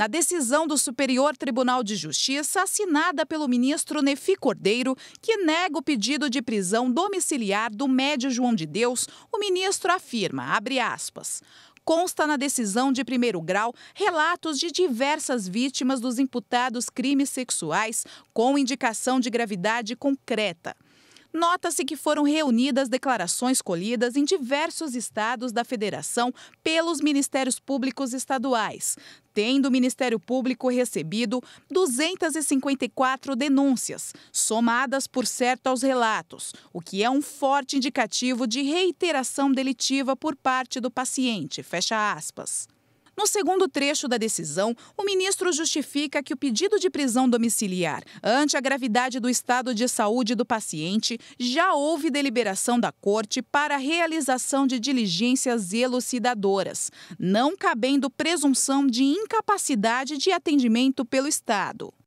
na decisão do Superior Tribunal de Justiça assinada pelo ministro Nefi Cordeiro, que nega o pedido de prisão domiciliar do médio João de Deus, o ministro afirma, abre aspas, consta na decisão de primeiro grau relatos de diversas vítimas dos imputados crimes sexuais com indicação de gravidade concreta. Nota-se que foram reunidas declarações colhidas em diversos estados da federação pelos ministérios públicos estaduais, tendo o Ministério Público recebido 254 denúncias, somadas por certo aos relatos, o que é um forte indicativo de reiteração delitiva por parte do paciente. Fecha aspas. No segundo trecho da decisão, o ministro justifica que o pedido de prisão domiciliar, ante a gravidade do estado de saúde do paciente, já houve deliberação da corte para a realização de diligências elucidadoras, não cabendo presunção de incapacidade de atendimento pelo estado.